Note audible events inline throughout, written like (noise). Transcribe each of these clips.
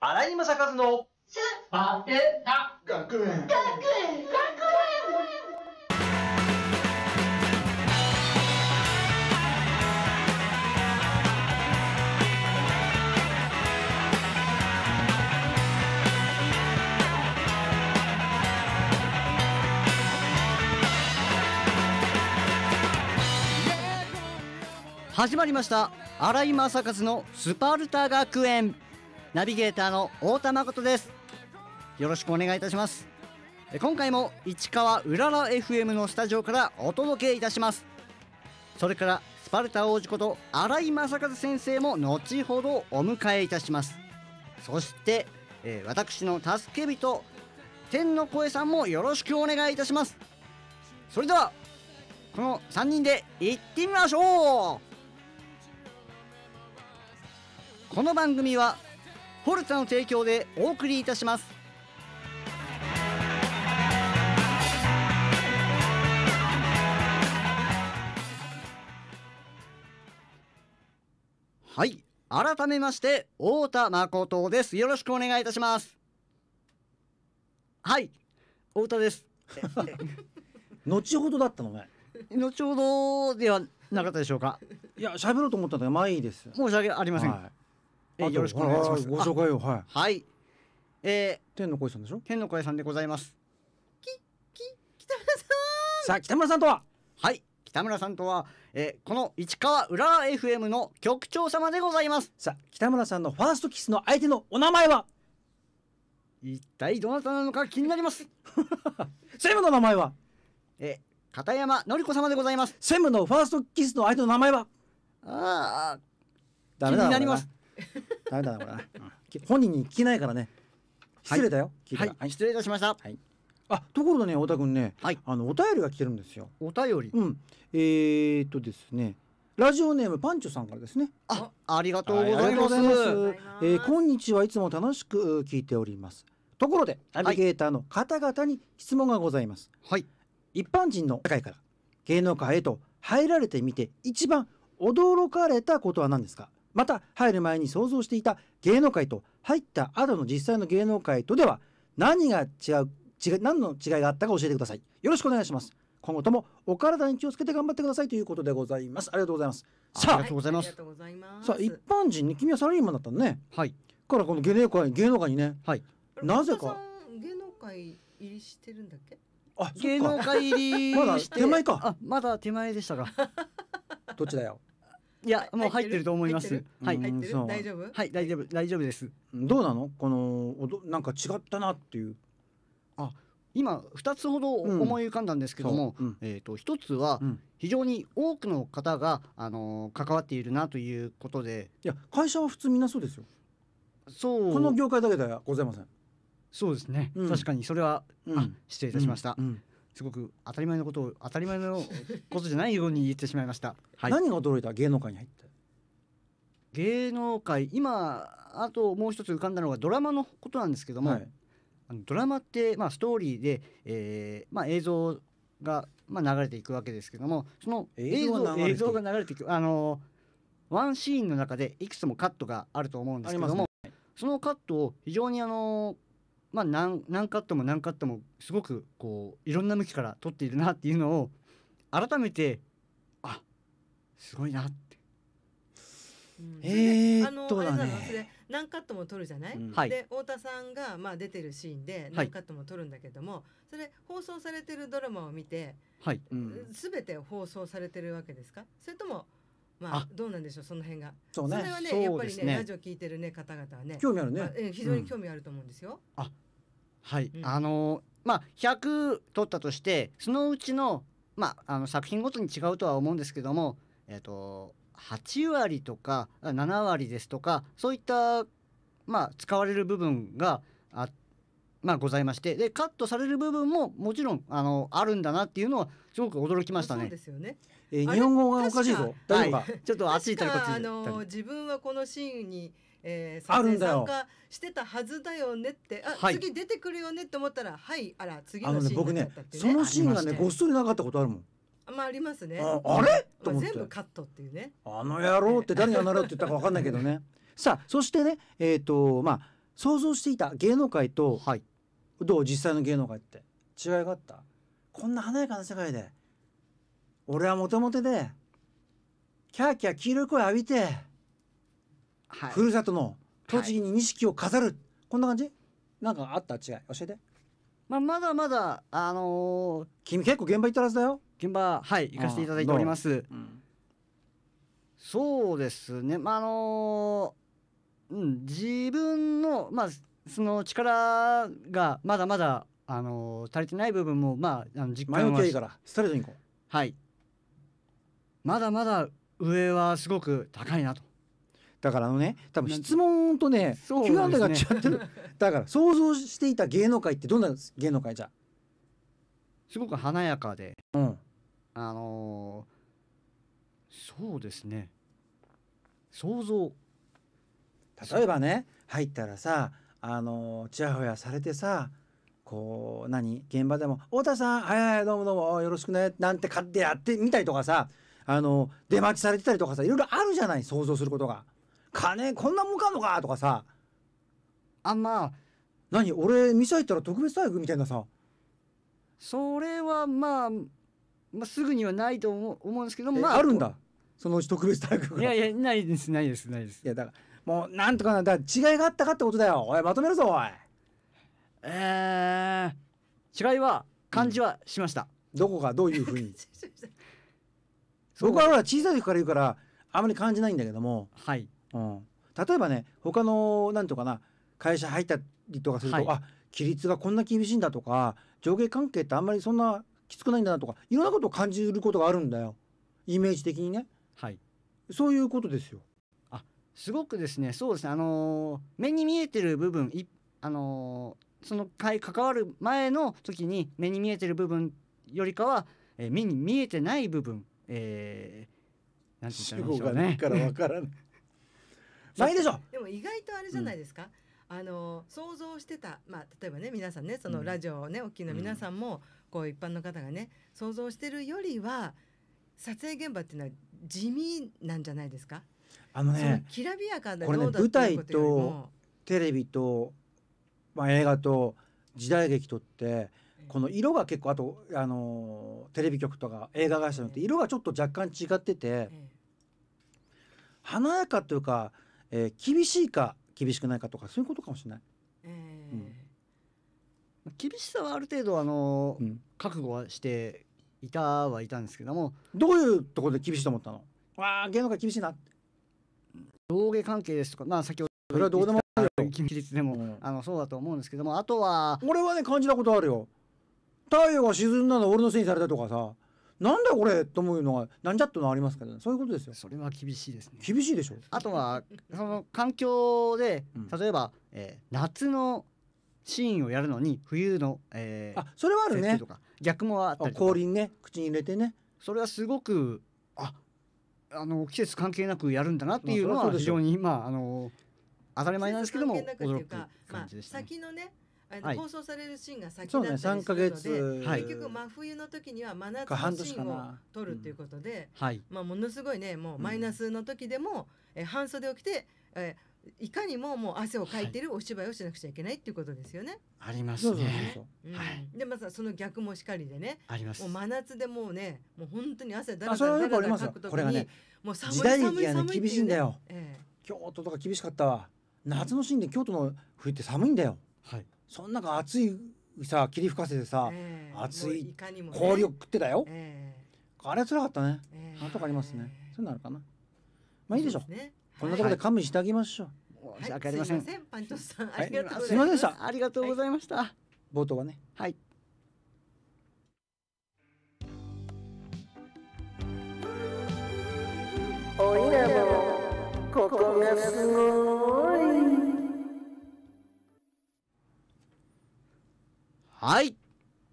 新井正和のスパタ学園学園学園始まりました荒井正和のスパルタ学園ナビゲーターの太田誠ですよろしくお願いいたします今回も市川うらら FM のスタジオからお届けいたしますそれからスパルタ王子こと新井正和先生も後ほどお迎えいたしますそして、えー、私の助け人天の声さんもよろしくお願いいたしますそれではこの3人で行ってみましょうこの番組はフォルツァの提供でお送りいたしますはい改めまして太田誠ですよろしくお願いいたしますはい太田です (laughs) 後ほどだったのね後ほどではなかったでしょうかいや喋ろうと思ったのが前です申し訳ありません、はいえー、よろしくお願いします。ご紹介をはい。はい。えー、天の声さんでしょ。天の声さんでございます。きき北村さん。さあ北村さんとは。はい。北村さんとは、えー、この市川裏 FM の局長様でございます。さあ北村さんのファーストキスの相手のお名前は。一体どなたなのか気になります。(laughs) 専務の名前は。え片山のり子様でございます。専務のファーストキスの相手の名前は。ああ。ダメだ。気になります。(laughs) ダメだなこれうん、本人に聞けないからね失礼だよ、はい、はい、失礼いたしました、はい、あところでね太田君ね、はい、あのお便りが来てるんですよお便り、うん、えー、っとですねラジオネームパンチョさんからですね。あ、ありがとうございます。はい、えー、今日はいつも楽しく聞いております。ところで、ナビゲーターの方々に質問がございます。はい。一般人の世界から芸能界へと入られてみて一番驚かれたことは何ですか。また入る前に想像していた芸能界と入った後の実際の芸能界とでは何が違う違何の違いがあったか教えてくださいよろしくお願いします今後ともお体に気をつけて頑張ってくださいということでございますありがとうございますさあありがとうございますさあ一般人に君はサラリーマンだったのねはいからこの芸能界芸能界にねはいなぜか芸能界入りしてるんだっけあ芸能界入りまだ手前かあまだ手前でしたが (laughs) どっちだよいや、もう入ってると思います。はい、大丈夫。はい、大丈夫、大丈夫です。どうなの、この、おど、なんか違ったなっていう。あ、今二つほど思い浮かんだんですけども、えっと、一つは。非常に多くの方が、あの、関わっているなということで。いや、会社は普通みんなそうですよ。そう。この業界だけではございません。そうですね。確かに、それは、失礼いたしました。すごく当たり前のことを当たり前のことじゃないように言ってしまいました、はい、何が驚いた芸能界に入って芸能界今あともう一つ浮かんだのがドラマのことなんですけども、はい、あのドラマって、まあ、ストーリーで、えーまあ、映像が、まあ、流れていくわけですけどもその映像映像が流れていくあのワンシーンの中でいくつもカットがあると思うんですけども、ね、そのカットを非常にあのまあ何何カットも何カットもすごくこういろんな向きから撮っているなっていうのを改めてあすごいなって。うん、えー、っとだね。何カットも撮るじゃない、うん、で太田さんがまあ出てるシーンで何カットも撮るんだけども、はい、それ放送されてるドラマを見て、はいうん、全て放送されてるわけですかそれともまあどうなんでしょうその辺がそう、ね、それはね、ね、やっぱりねラジオ聞いてるね方々はね興味あるね、まあ、えー、非常に興味あると思うんですよ、うん、あはい、うん、あのー、まあ百取ったとしてそのうちのまああの作品ごとに違うとは思うんですけどもえっ、ー、と八割とか七割ですとかそういったまあ使われる部分があまあ、ございましてでカットされる部分ももちろんあのあるんだなっていうのはすごく驚きましたね。そうですよねえー、日本語がおかしいぞ大丈夫か、(laughs) ちょっとあっち行ったあの自分はこのシーンにえー、参加してたはずだよねってあ、はい、次出てくるよねって思ったらはいあら次のシーンにっちって、ね、ね、僕ねそのシーンがねごっそりなかったことあるもんまあありますねあれ、まあ、全部カットっていうねあの野郎って誰があの野って言ったか分かんないけどね (laughs) さあそしてねえっ、ー、とまあ想像していた芸能界と、はい、どう実際の芸能界って違いがあったこんな華やかな世界で俺はもともとでキャーキャー黄色い声浴びて、はい、ふるさとの栃木に錦を飾る、はい、こんな感じなんかあった違い教えて。まあ、まだまだあのー、君結構現場行ったはずだよ現場はい行かせていただいております、そうですねまああのー、うん自分のまあその力がまだまだあのー、足りてない部分もまああの実感は前の経緯からストレートに行こうはいまだまだ上はすごく高いなと。だからあのね多分質問とね急なんだが違ってる、(laughs) だから想像していた芸能界ってどんな芸能界じゃすごく華やかで、うん、あのー、そうですね想像例えばね入ったらさあのー、ちやほやされてさこう何現場でも「太田さんはいはいどうもどうもよろしくね」なんて買ってやってみたりとかさあの出待ちされてたりとかさいろいろあるじゃない想像することが金こんなもんかんのかとかさあまあ何俺店入ったら特別待遇みたいなさそれはまあ、まあ、すぐにはないと思うんですけどまああるんだそのうち特別待遇がいやいやないですないですないですいやだからもうなんとかなだ違いがあったかってことだよおいまとめるぞおいえー、違いは感じはしました、うん、どこがどういうふうに (laughs) 僕はほら小さい時から言うからあまり感じないんだけども、はいうん、例えばね他のなんとかな会社入ったりとかすると、はい、あ規律がこんな厳しいんだとか上下関係ってあんまりそんなきつくないんだなとかいろんなことを感じることがあるんだよイメージ的にね。はい、そういうことですよあすごくですねそうですねあのー、目に見えてる部分いあのー、その関わる前の時に目に見えてる部分よりかは、えー、目に見えてない部分えー、なんて言ったらいいからしわからない。な (laughs) いでしょ。でも意外とあれじゃないですか。うん、あの想像してた、まあ例えばね皆さんねそのラジオね、うん、お聞きの皆さんも、こう一般の方がね想像してるよりは撮影現場っていうのは地味なんじゃないですか。あのね、のきらびやかなこれね舞台とテレビとまあ映画と時代劇とって。この色が結構あと、あのー、テレビ局とか映画会社によって色がちょっと若干違ってて、華やかというか、えー、厳しいか厳しくないかとかそういうことかもしれない。えーうん、厳しさはある程度あのーうん、覚悟はしていたはいたんですけどもどういうところで厳しいと思ったのわあ芸能界厳しいな上下関係ですとかまあ先ほどそれはどうでもいいよ君立でも、うん、あのそうだと思うんですけどもあとは俺はね感じたことあるよ太陽が沈んだの俺のせいにされたとかさなんだこれと思うのがなんじゃっとのありますけど、ね、そういうことですよそれは厳しいですね厳しいでしょあとはその環境で、例えば、うん、えー、夏のシーンをやるのに冬の、えー、あそれはあるね逆もあったりとか氷ね口に入れてねそれはすごくああの季節関係なくやるんだなっていうのは非常にまああの当たり前なんですけども驚く感じでした、ねまあ、先のねあの放送されるシーンが先だったりするので、結局真冬の時には真夏のシーンを撮るということで、まあ、ものすごいねもうマイナスの時でも、え半袖を着て、えいかにももう汗をかいてるお芝居をしなくちゃいけないっていうことですよね。ありますね。でまずはその逆もしかりでね。あります。もう真夏でもうねもう本当に汗だらだらだらかくとかに、もう寒い寒い寒い厳しいんだよ、ええ。京都とか厳しかったわ。夏のシーンで京都の冬って寒いんだよ。はい。そん中暑いさ霧吹かせてさ、えー、暑い氷を食ってたよ、えー、あれは辛かったね、えー、なんとかありますね、えー、そうなるかなまあいいでしょう、ね、こんなところで勘弁してあげましょう、はい、申し訳ありません、はい、すいませんパンさんありがとうございました、はい、ありがとうございました、冒頭はねはい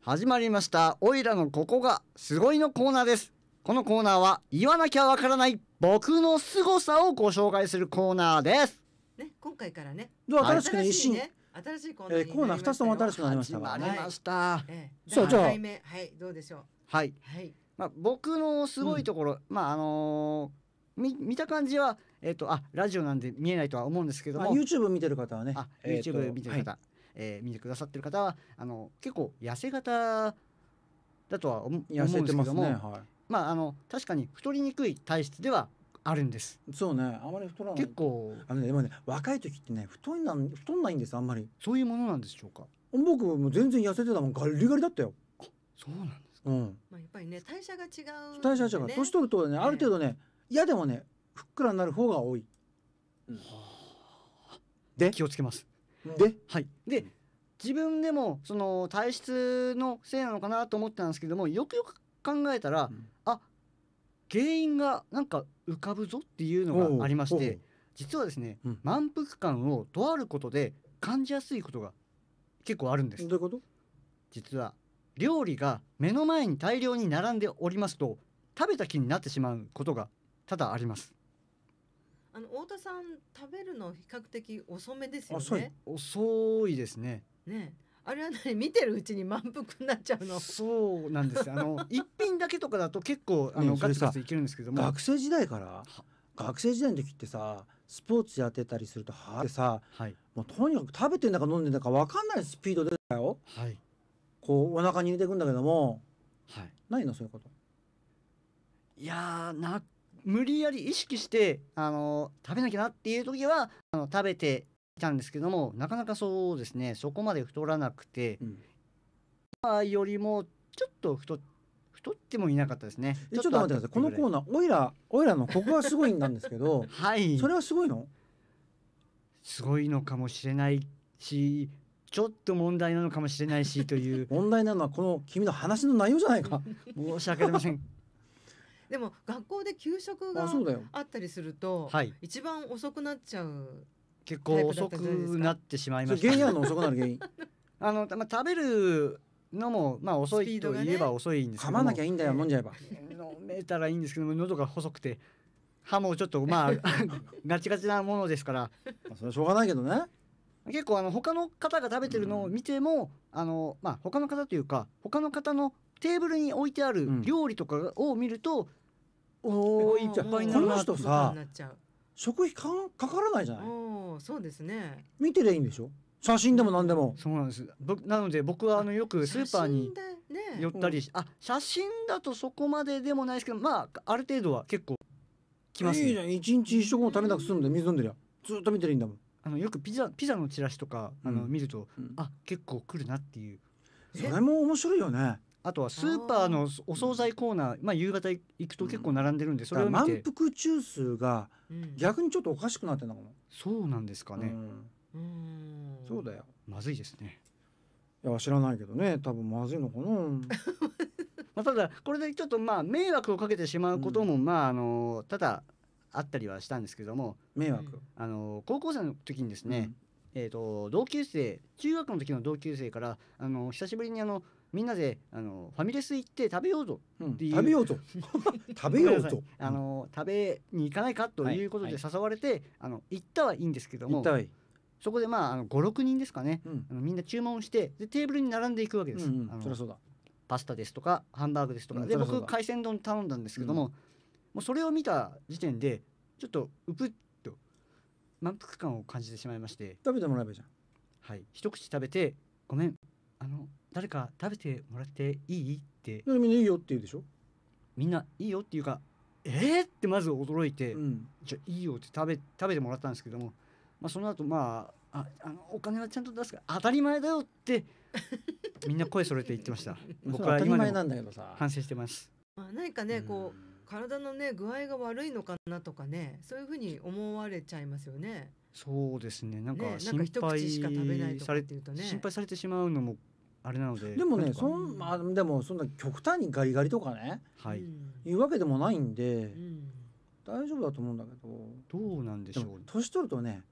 始まりましたおいらのここがすごいのコーナーですこのコーナーは言わなきゃわからない僕の凄さをご紹介するコーナーですね今回からね新しくね一新新しいコーナー、えー、コーナー二つとも新しくなりました始まりました、はいえー、そうじゃあはいどうでしょうはいはいまあ僕のすごいところ、うん、まああのー見見た感じは、えーと、あラジオなんで見えないとは思うんですけども、まあ、YouTube 見てる方はねあ YouTube 見てる方、えーはい、えー、見てくださってる方はあの結構痩せ型だとは思うんですけども、ねはい、まあ、あの確かに太りにくい体質ではあるんです。そうね、あまり太らない。結構、あの、ね、でもね、若い時ってね、太いなん、太んないんです、あんまり。そういうものなんでしょうか。僕も全然痩せてたもん、ガリガリだったよ。そうなんですか。うん。まあ、やっぱりね、代謝が違う、ね、代謝が違う、年取るとね、ある程度ね、嫌、でもね、ふっくらになる方が多い。うん、で、気をつけます。で,、はい、で自分でもその体質のせいなのかなと思ってたんですけどもよくよく考えたら、うん、あ原因がなんか浮かぶぞっていうのがありまして実はですね、うん、満腹感をとあることで感じやすいことが結構あるんですどういうこと実は料理が目の前に大量に並んでおりますと食べた気になってしまうことが多々ありますあの太田さん食べるの比較的遅めですよね。遅い遅いですね。ね。あれはね見てるうちに満腹になっちゃうの。そうなんです。あの (laughs) 一品だけとかだと結構あの、ね、ガツガツいけるんですけども。学生時代から学生時代の時ってさスポーツやってたりするとはってさ、はい、もうとにかく食べてんだか飲んでんだかわかんないスピードでだよ。はい。こうお腹に入れていくんだけども、はい。ないのそういうこと。いやな無理やり意識してあの食べなきゃなっていう時はあの食べていたんですけどもなかなかそうですねそこまで太らなくて、うん、今よりもちょっと太ってもいなかったですねちょっと待ってくださいこのコーナーおいらおいらのここがすごいんなんですけど、(laughs) はい、それはすごいのすごいのかもしれないしちょっと問題なのかもしれないしという (laughs) 問題なのはこの君の話の内容じゃないか (laughs) 申し訳ありませんでも学校で給食があったりすると、はい、一番遅くなっちゃう結構遅くなってしまいました、原因は遅くなる原因 (laughs) あの、まあ、食べるのもまあ遅いと言えば遅いんですけど、ね、噛まなきゃいいんだよ飲んじゃえば飲めたらいいんですけど喉が細くて歯もちょっとまあ (laughs) ガチガチなものですからそれはしょうがないけどね結構あの他の方が食べてるのを見ても、うん、あのまあ他の方というか他の方のテーブルに置いてある料理とかを見ると、うんおおいっぱいこの人さ食費かんかからないじゃないそうですね見てりゃいいんでしょ写真でも何でも、そうなんですなので僕はあのよくスーパーに寄ったり、ね、あ写真だとそこまででもないですけどまあある程度は結構きます、ね、いいじゃん一日一食も食べなくすんで水飲んでりゃずっと見てりゃいいんだもんあのよくピザピザのチラシとかあの、見ると、うん、あ結構来るなっていうそれも面白いよねあとはスーパーのお惣菜コーナーまあ、夕方行くと結構並んでるんで、それを見て満腹中枢が逆にちょっとおかしくなってんのかも、そうなんですかね、そうだよまずいですねいや知らないけどね多分まずいのかな (laughs) まあただこれでちょっとまあ迷惑をかけてしまうことも、まああのただあったりはしたんですけども迷惑あの高校生の時にですね、えっと、と同級生中学の時の同級生からあの久しぶりにあのみんなであのファミレス行って食べようぞっていう、食べようぞ (laughs) 食べようぞあの食べに行かないかということで誘われて、はいはい、あの行ったはいいんですけどもそこでまああの56人ですかね、うん、あのみんな注文してでテーブルに並んでいくわけです、うんうん、あのパスタですとかハンバーグですとか、うん、で僕海鮮丼頼んだんですけども、うん、もうそれを見た時点でちょっとうぷっと満腹感を感じてしまいまして食べてもらえばいいじゃんはい一口食べてごめんあの誰か食べてもらっていいってみんないいよって言うでしょみんないいよっていうかえー、ってまず驚いて、うん、じゃいいよって食べ食べてもらったんですけども、まあ、その後まあああのお金はちゃんと出すから当たり前だよって (laughs) みんな声揃えて言ってました僕は今でも反省してます。まあ、何かねこう、体のね具合が悪いのかなとかねそういうふうに思われちゃいますよね。そうですねなんか心配、ね、心配されてしまうのもあれなのででもねそん、まあ、でもそんな極端にガリガリとかね、はい、いうわけでもないんで、大丈夫だと思うんだけどどうなんでしょう年取るとね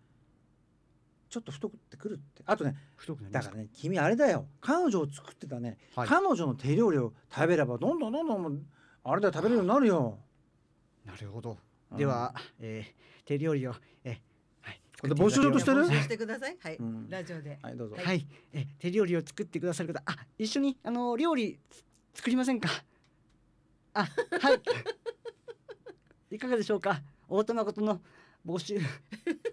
ちょっと太くってくるってあとね太くなりだからね君あれだよ彼女を作ってたね、はい彼女の手料理を食べればどんどんどんどんあれだよ食べれるようになるよ。なるほど。では、えー手料理を募集としてる。募集してください。はい、うん、ラジオで。はい、どうぞ。はい、え、手料理を作ってくださる方、あ、一緒に、あの、料理。作りませんか。あ、はい。(laughs) いかがでしょうか。大人ことの募集。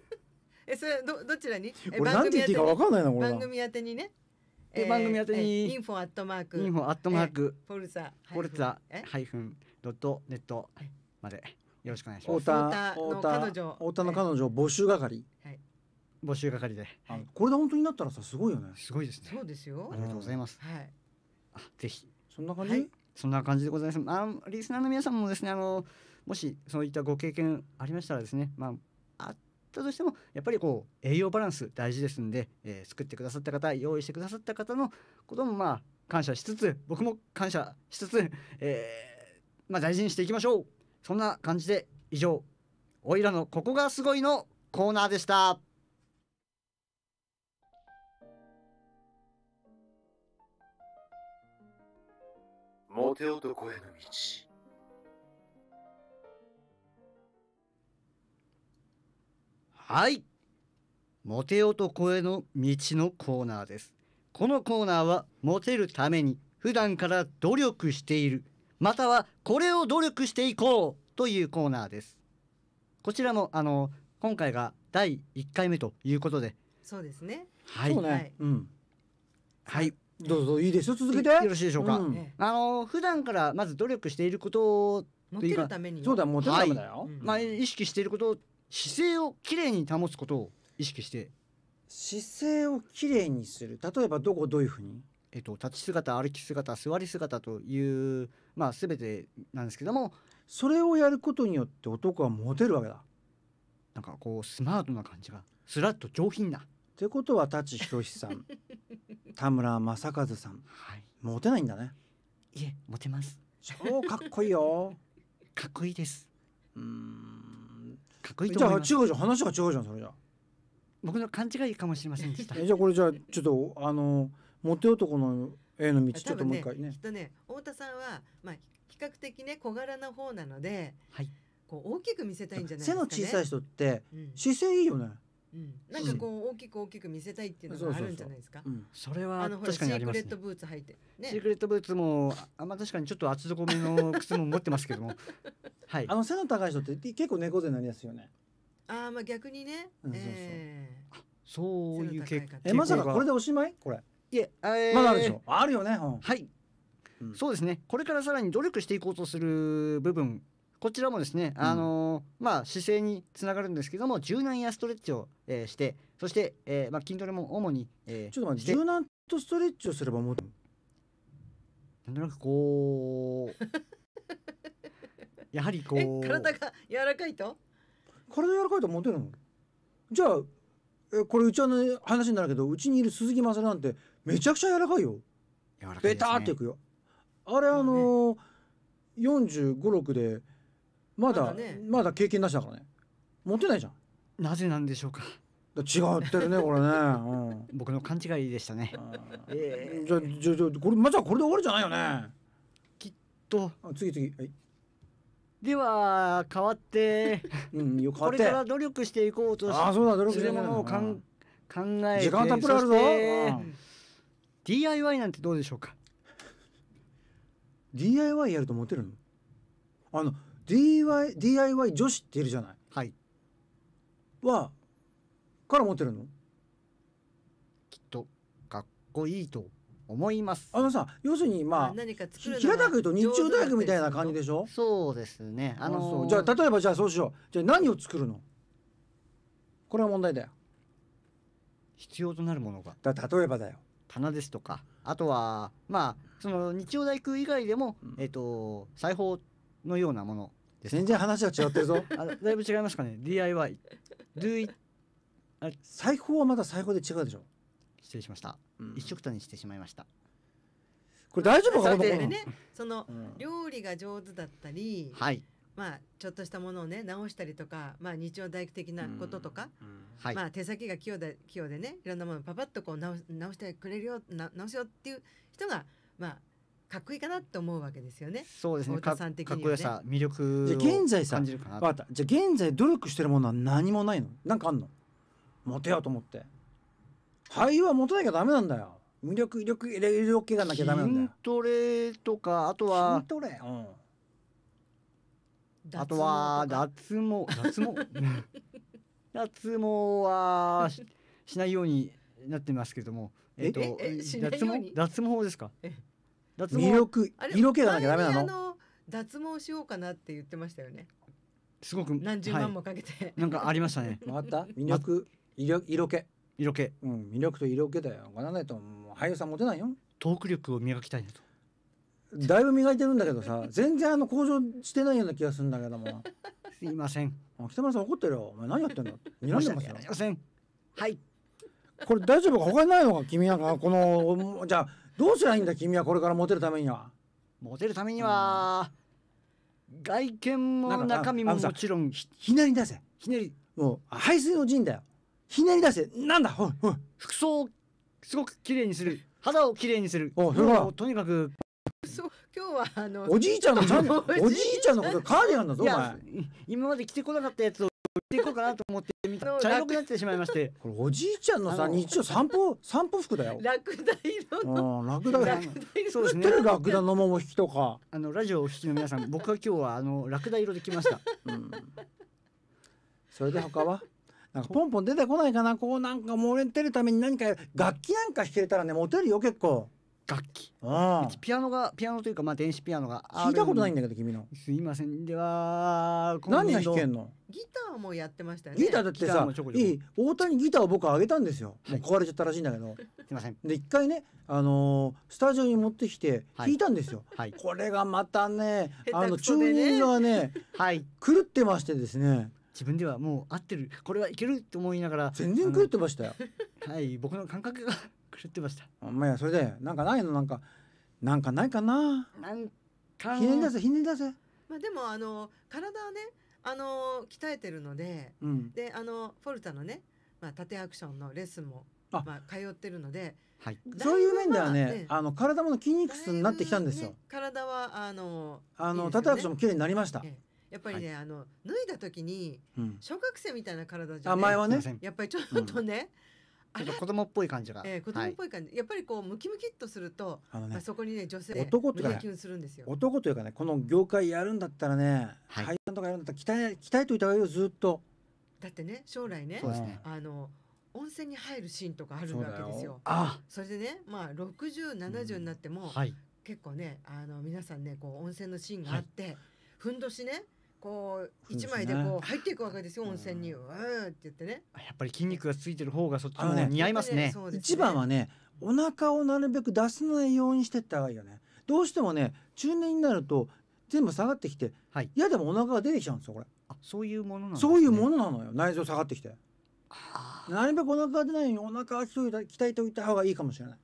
(laughs) え、それ、ど、どちらに。俺、なんて言っていいか、わかんないな、これ。番組宛てにね。え、番組宛てに。インフォアットマーク。インフォアットマーク。ポルサ。ポルサ。ハイフン。ドットネット。まで。よろしくお願いします。太田の彼女太田の彼女募集係。はい。募集係で。あのこれで本当になったらさすごいよね。すごいですね。そうですよ。ありがとうございます。はい。あぜひ。そんな感じ。そんな感じでございます。あリスナーの皆さんもですねあのもしそういったご経験ありましたらですねまああったとしてもやっぱりこう栄養バランス大事ですんで、えー、作ってくださった方用意してくださった方のこともまあ感謝しつつ僕も感謝しつつ、えー、まあ大事にしていきましょう。そんな感じで以上「おいらのここがすごい」のコーナーでした。モテ男への道はいモテ男への道のコーナーですこのコーナーはモテるために普段から努力しているまたはこれを努力していこうというコーナーですこちらもあの今回が第一回目ということでそうですねはい、そうねはいうんはいどうぞいいですよ続けてよろしいでしょうか、うんあの普段からまず努力していることをモテるためにそうだもうダメだよ、うんまあ意識していることを姿勢をきれいに保つことを意識して姿勢をきれいにする例えばどこどういうふうにえっと、立ち姿歩き姿座り姿という、まあ、全てなんですけどもそれをやることによって男はモテるわけだ。なんかこうスマートな感じがすらっと上品な。ってことは舘ひろしさん (laughs) 田村正和さん、はい、モテないんだね。いえモテます。超かっこいいよ。(laughs) かっこいいです。うん。かっこいいじゃあ違うじゃん話が違うじゃんそれじゃ。僕の勘違いかもしれませんでした。じゃあこれじゃあちょっとあのーモテ男のへの道ちょっともう一回ね、ね、きっとね太田さんは、まあ、比較的ね小柄な方なので、はい、こう大きく見せたいんじゃないですか、ね、背の小さい人って、姿勢いいよね。うん、なんかこう大きく大きく見せたいっていうのがあるんじゃないですか。それは確かにあります、ね、シークレットブーツ履いて、ね、シークレットブーツもあんま確かにちょっと厚底めの靴も持ってますけども、(laughs) はい。あの背の高い人って結構猫背になりやすいよね。ああまあ逆にね。うん、そうそう。そういう結果。えまさかこれでおしまい？これ。いえ、まだあるでしょあるよね、はい、そうですねこれからさらに努力していこうとする部分こちらもですね、あのー、まあ、姿勢につながるんですけども柔軟やストレッチを、えー、してそして、えーまあ、筋トレも主に、えー、ちょっと待って柔軟とストレッチをすればもうなんとなくこう (laughs) やはりこう体が柔らかいと体柔らかいとモてるのじゃあえこれうちの話になるけどうちにいる鈴木雅なんてめちゃくちゃ柔らかいよ。柔らかい、ね、ベターっていくよ。あれあの四十五六でまだ、ね、まだ経験なしだからね。持ってないじゃん。なぜなんでしょうか。違ってるね (laughs) これね、うん、僕の勘違いでしたね、えー、じゃじゃじゃこれまさかこれで終わりじゃないよねきっと次次はいでは変わってうんよこれから努力していこうとあそうだ努力するものをかん、考えて時間たっぷりあるぞ、DIY なんてどうでしょうか DIY やるとモてるのあの DIY, DIY 女子っているじゃないはいはから持ってるのきっとかっこいいと思いますあのさ要するにまあ何か作る平たく言うと日中大学みたいな感じでしょそうですねあのー、じゃあ例えばじゃあそうしようじゃあ何を作るのこれは問題だよ必要となるものがだ例えばだよ棚ですとかあとはまあその日曜大工以外でも、うん、えっ、ー、と裁縫のようなもの全然話は違ってるぞあだいぶ違いますかね DIY あ裁縫はまだ裁縫で違うでしょ失礼しました一色くたにしてしまいました。これ大丈夫か、まあ、そね、その、料理が上手だったり、はい、まあちょっとしたものをね直したりとか、まあ日常大工的なこととか、はい、まあ手先が器用で器用でね、いろんなものパパッとこう直直してくれるよ直すよっていう人がまあかっこいいかなと思うわけですよね。そうですね。ねかかっこよさ、魅力じゃ現在さ、じゃ現在努力してるものは何もないの？なんかあんの？モテようと思って。俳優は持たなきゃダメなんだよ魅力威力威力気がなきゃダメなんだよ筋トレとかあとは筋トレ、うん、あとは脱毛脱毛 (laughs) 脱毛はしないようになってますけどもえっと脱毛脱毛ですか脱毛魅色気がなきゃダメなの脱毛しようかなって言ってましたよねすごく何十万もかけて、はい、なんかありましたね分 (laughs) った魅力色色気色気、うん、魅力と色気だよらないと俳優さんモテないよトーク力を磨きたいなとだいぶ磨いてるんだけどさ全然あの向上してないような気がするんだけどもすいません北村さん怒ってるよお前何やってんの睨んでますよすいませんはいこれ大丈夫か他にないのか君なんかこのじゃあどうすりゃいいんだ君はこれからモテるためにはモテるためには、うん、外見も中身ももちろんひひねり出せひねりもう排水の陣だよひねり出してなんだ服装をすごく綺麗にする肌を綺麗にするとにかく今日はあのおじいちゃんのおじいちゃんのことカーディガンだぞお前今まで着てこなかったやつを着ていこうかなと思ってみた (laughs) 茶色くなってしまいましてこれおじいちゃんのさ日常散歩散歩服だよラクダ色のラクダそうですねラクダの桃引きとかあのラジオをお聞きの皆さん僕は今日はあのラクダ色で来ましたそれで他はなんかポンポン出てこないかなこうなんか漏れてるために何か楽器なんか弾けたらねモテるよ結構。楽器ピアノがピアノというかまあ電子ピアノが聞いたことないんだけど君のすいませんでは何が弾けんのギターもやってましたよねギターだってさいい大谷ギターを僕あげたんですよ、はい、壊れちゃったらしいんだけどすいませんで一回ねあのー、スタジオに持ってきて弾いたんですよ、はい、これがまたねあの中ュがね、(laughs) はい、狂ってましてですね自分ではもう合ってるこれはいけると思いながら全然狂ってましたよはい僕の感覚が狂ってましたあまあそれでなんかないのなんかなんかないかななんかひねり出せひねり出せまあでもあの体はねあの鍛えてるので、うん、であのフォルタのね、まあ、縦アクションのレッスンもあまあ通ってるので、はい、そういう面ではね、ね、あの体も筋肉質になってきたんですよ。ね、体はあのあの、ね、縦アクションも綺麗になりました。ええやっぱりね、あの脱いだ時に小学生みたいな体じゃ、ね、あ前はねやっぱりちょっとね、ちょっと子供っぽい感じが。えー、子供っぽい感じ、はい、やっぱりこうムキムキっとすると、あのね、あそこにね女性男とか、ね、男というかね、この業界やるんだったらね、はい、俳優さんとかやるんだったら鍛え鍛えといた方がいいよずっと。だってね、将来ね、ねあの温泉に入るシーンとかあるわけですよ。あそれでね、まあ六十七十になっても、うんはい、結構ね、あの皆さんね、こう温泉のシーンがあって、ふんどしね。こう一枚でこう入っていくわけですよ温泉にうんって言ってねやっぱり筋肉がついてる方がそっちの方似合いますね一番はねお腹をなるべく出さないようにしてった方がいいよねどうしてもね中年になると全部下がってきて、はい、嫌でもお腹が出てきちゃうんですよこれあそういうものなの、そういうものなのよ内臓下がってきてなるべくお腹が出ないようにお腹は鍛えておいた方がいいかもしれない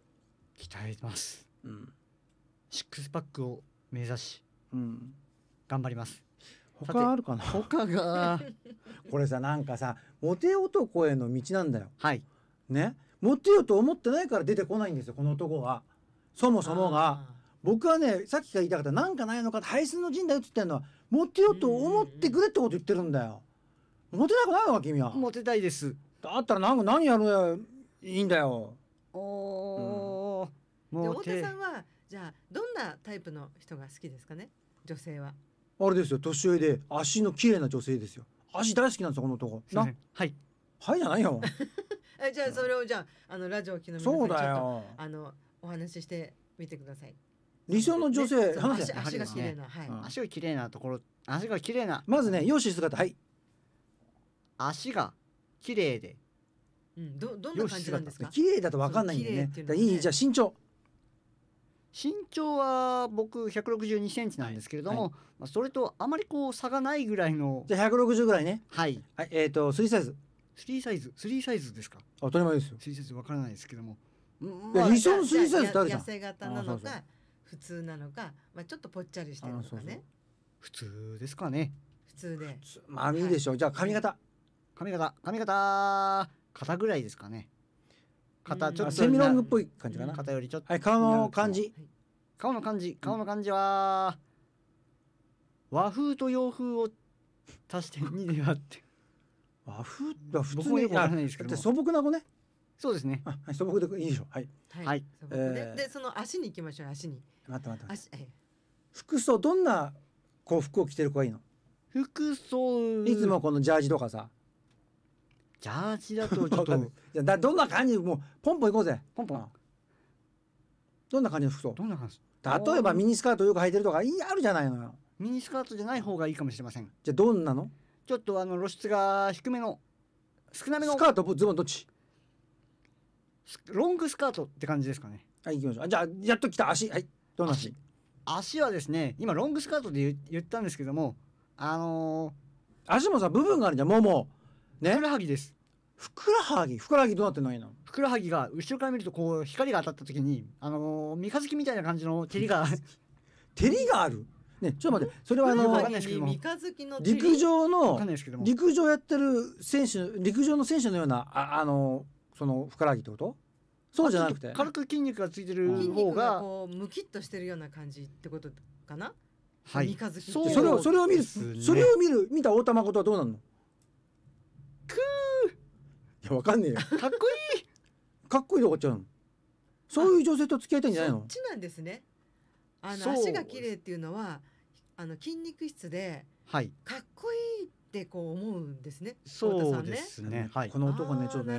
鍛えますうんシックスパックを目指し、うん、頑張ります他あるかな (laughs) 他がこれさなんかさモテ男への道なんだよ。はいねモテようと思ってないから出てこないんですよこの男は。そもそもが。僕はねさっきから言いたかったなんかないのか配信の陣だよっつってんのはモテようと思ってくれってこと言ってるんだよ。モテたくないわ君は。モテたいです。だったらなんか何やるいいんだよ。おお、うん、で太田さんはじゃあどんなタイプの人が好きですかね女性は。あれですよ年上で足の綺麗な女性ですよ足大好きなんですよこの男はいはいじゃないよ (laughs) えじゃあそれをじゃああのラジオ機の皆さんにちょっそうだとよあのお話ししてみてください。理想の女性ね足足が綺麗な、はい。うん足が綺麗なところ足が綺麗なまずね容姿姿はい足が綺麗でうん、どどんな感じなんですか。綺麗だとわかんないんでねいねいいじゃあ身長身長は僕162センチなんですけれども、はいはい、まあそれとあまりこう差がないぐらいのじゃあ160ぐらいねはい、はい、えっ、ー、とーサイズスリーサイズスリーサイズですか当たり前ですよスリーサイズわからないですけども、まあ、理想のーサイズっじゃん痩せ型なのか普通なのか、まあ、ちょっとぽっちゃりしてるのかねそうそう普通ですかね普通でまあいいでしょう、じゃあ髪型髪型髪型肩ぐらいですかね肩ちょっとセミロングっぽい感じかな肩よりちょっとはい顔の感じ顔の感じ顔の感じは和風と洋風を足して2で割って和風は普通にわらないですけど素朴な子ねそうですね。あ、素朴でいいでしょはい。はい。で、で、その足に行きましょう。足に。待って待って足、服装どんな服を着てる子がいいの？服装いつもこのジャージとかさ。ジャージだと (laughs) ちょっとじゃだどんな感じもうポンポンいこうぜポンポンどんな感じの服装どんな感じ例えばミニスカートよく履いてるとかいあるじゃないのよミニスカートじゃない方がいいかもしれませんじゃあどんなのちょっとあの露出が低めの少なめのスカートズボンどっちロングスカートって感じですかねはい行きましょうじゃあやっと来た足はいどんな足足はですね今ロングスカートで言ったんですけどもあのー、足もさ部分があるじゃんももねふくらはぎですふくらはぎふくらはぎどうなってないのふくらはぎが後ろから見るとこう光が当たった時にあのー三日月みたいな感じの (laughs) 照りが照りがあるねちょっと待ってそれはあのかんないですけども三日月の陸上の陸上やってる選手陸上の選手のようなああのそのふくらはぎってことそうじゃなくて軽く筋肉がついてる方肉がこうむきっとしてるような感じってことかな、はい三日月それをそれを見るそれを見る見た玉ことはどうなるのやわかんねえよ。かっこいい。かっこいいとこちゃん。そういう女性と付き合いたいんじゃないの？そっちなんですね。あの足が綺麗っていうのはあの筋肉質で、はい、かっこいいってこう思うんですね。そうですね。ねはい、この男ねちょっとね、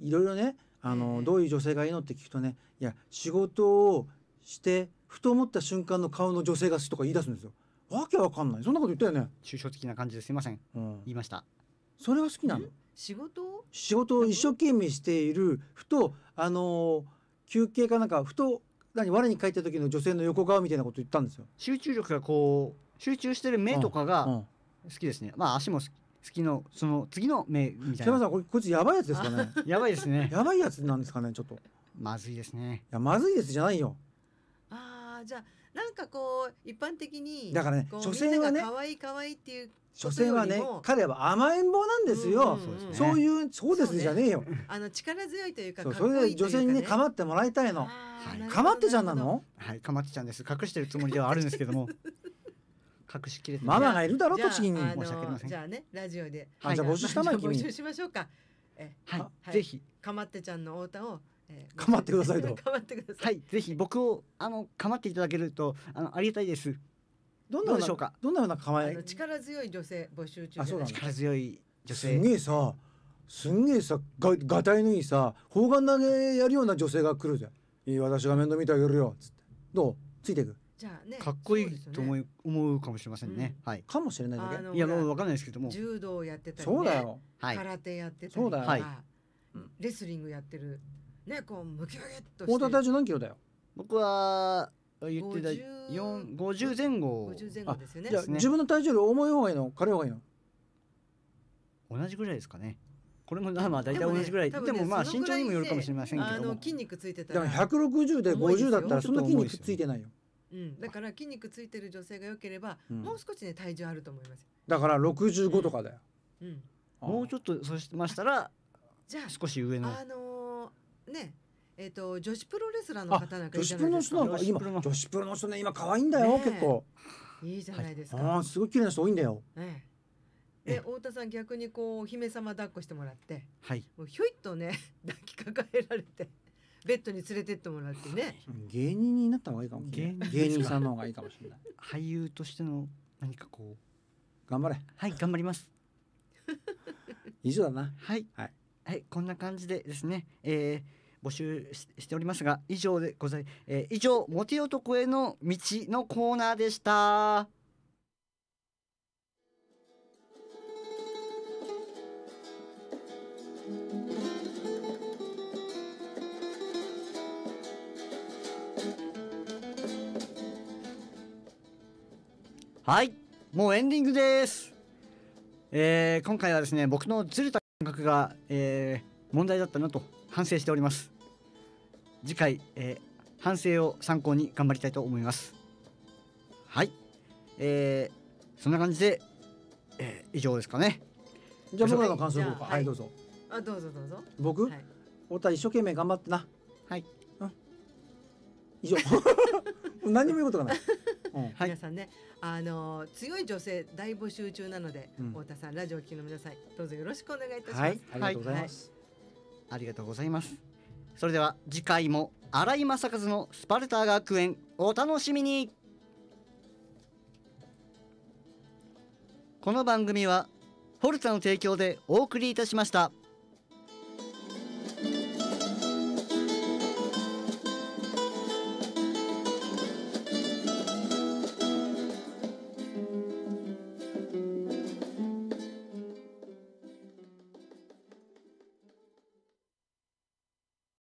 いろいろね、あのどういう女性がいいのって聞くとね、いや仕事をしてふと思った瞬間の顔の女性が好きとか言い出すんですよ。わけわかんない。そんなこと言ったよね。抽象的な感じですいません。うん、言いました。それは好きなの？仕事仕事を一生懸命しているふとあの休憩かなんかふと何我に帰った時の女性の横顔みたいなこと言ったんですよ集中力がこう集中してる目とかが好きですね、うんうん、まあ足も好き好きのその次の目みたいな。こいつやばいやつですかね。(laughs) やばいですね。やばいやつなんですかねちょっと。まずいですね。いやまずいですじゃないよ。ああじゃあなんかこう一般的にだからね女性はね可愛い可愛いっていう所詮はね彼は甘えん坊なんですよ、うんうんうん、そういうそうですね、じゃねえよあの力強いというか、ね、それで女性にね構ってもらいたいの、構ってちゃんなのはい構ってちゃんです隠してるつもりではあるんですけども (laughs) 隠しきれママがいるだろう栃木に申し訳ありませんじゃあねラジオで、はじゃあ募集したまえ募集しましょうかえ、はい、はい、ぜひ構ってちゃんの太田をかまってくださいとかま (laughs) ってくださいはいぜひ僕をあのかまっていただけるとあのありがたいですどんなでしょうかどんなような構え力強い女性募集中あそうなん力強い女性すげえさすげえさががたいのいいさ砲丸投げやるような女性が来るじゃんいい私が面倒見てあげるよつってどうついていくじゃあね、かっこいいと思い、思うかもしれませんね。はい。かもしれないだけ。いや、もうわかんないですけども。柔道やってたり、ね、そうだよ。はい。空手やってたり、そうだレスリングやってる。ねこうムキムキっとして太田体重何キロだよ僕は言ってた4 50前後50前後ですよねじゃ自分の体重より重い方がいいの軽い方がいいの同じぐらいですかねこれもまあ大体同じぐらいでも,、まあ身長にもよるかもしれませんけどあの筋肉ついてたらだから160で50だったらそんな筋肉ついてないようん、だから筋肉ついてる女性がよければ、もう少しね体重あると思いますだから65とかだよ、うんもうちょっとそうしましたらじゃあ少し上のあのねえっ、と女子プロレスラーの方なんか女子プロの人なんか今女子プロの人ね今可愛いんだよ、ね結構いいじゃないですか、ああすごい綺麗な人多いんだよええ、で太田さん逆にこうお姫様抱っこしてもらってはいもうひょいっとね (laughs) 抱きかかえられてベッドに連れてってもらってね芸人になった方がいいかもしれない芸人さんの方がいいかもしれない俳優としての何かこう頑張れはい頑張ります (laughs) 以上だなはいはいこんな感じでですね、えー募集しておりますが以上でござい、えー、以上モテ男への道のコーナーでした。はいもうエンディングです、えー、今回はですね僕のずれた感覚が、えー、問題だったなと反省しております次回、えー、反省を参考に頑張りたいと思いますはいえー、そんな感じで、えー、以上ですかねじゃあ僕らの感想どうかはい、どうぞあどうぞどうぞ僕、はい、太田一生懸命頑張ってなはい、うん、以上 (laughs) 何も言うことがないうん、皆さんねあのー、強い女性大募集中なので、うん、太田さんラジオ聴きの皆さんどうぞよろしくお願いいたします、はい、ありがとうございます、はいありがとうございますそれでは次回も新井正和のスパルタ学園お楽しみにこの番組はフォルツァの提供でお送りいたしました。